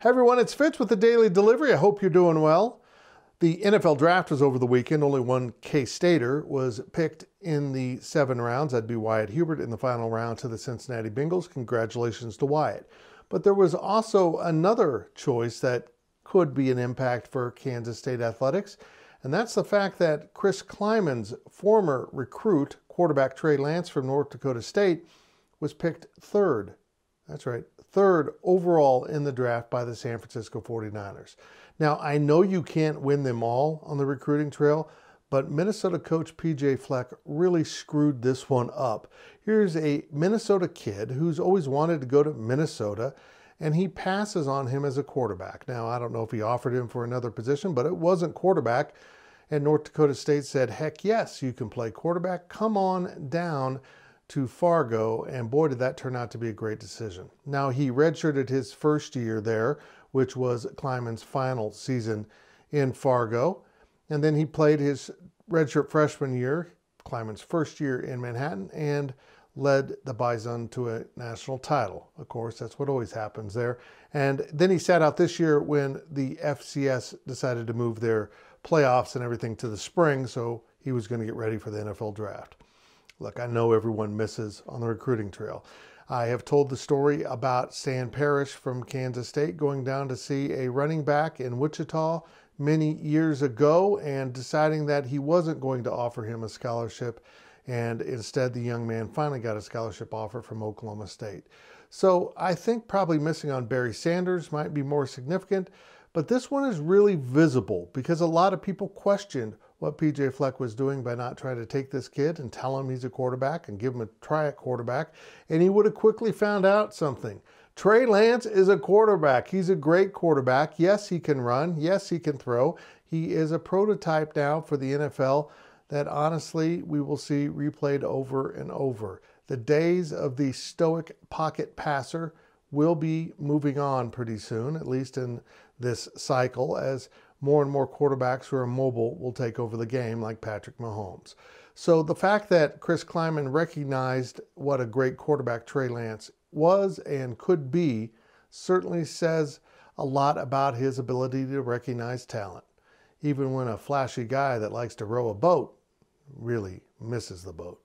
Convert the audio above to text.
Hey everyone, it's Fitz with the Daily Delivery. I hope you're doing well. The NFL draft was over the weekend. Only one K-Stater was picked in the seven rounds. That'd be Wyatt Hubert in the final round to the Cincinnati Bengals. Congratulations to Wyatt. But there was also another choice that could be an impact for Kansas State athletics, and that's the fact that Chris Kleiman's former recruit, quarterback Trey Lance from North Dakota State, was picked third that's right. Third overall in the draft by the San Francisco 49ers. Now, I know you can't win them all on the recruiting trail, but Minnesota coach PJ Fleck really screwed this one up. Here's a Minnesota kid who's always wanted to go to Minnesota, and he passes on him as a quarterback. Now, I don't know if he offered him for another position, but it wasn't quarterback. And North Dakota State said, heck yes, you can play quarterback. Come on down to Fargo, and boy, did that turn out to be a great decision. Now, he redshirted his first year there, which was Kleiman's final season in Fargo, and then he played his redshirt freshman year, Kleiman's first year in Manhattan, and led the Bison to a national title. Of course, that's what always happens there. And then he sat out this year when the FCS decided to move their playoffs and everything to the spring, so he was going to get ready for the NFL draft. Look, I know everyone misses on the recruiting trail. I have told the story about Stan Parrish from Kansas State going down to see a running back in Wichita many years ago and deciding that he wasn't going to offer him a scholarship. And instead, the young man finally got a scholarship offer from Oklahoma State. So I think probably missing on Barry Sanders might be more significant, but this one is really visible because a lot of people questioned what PJ Fleck was doing by not trying to take this kid and tell him he's a quarterback and give him a try at quarterback, and he would have quickly found out something. Trey Lance is a quarterback. He's a great quarterback. Yes, he can run. Yes, he can throw. He is a prototype now for the NFL that honestly we will see replayed over and over. The days of the stoic pocket passer will be moving on pretty soon, at least in this cycle, as more and more quarterbacks who are mobile will take over the game, like Patrick Mahomes. So the fact that Chris Kleiman recognized what a great quarterback Trey Lance was and could be certainly says a lot about his ability to recognize talent, even when a flashy guy that likes to row a boat really misses the boat.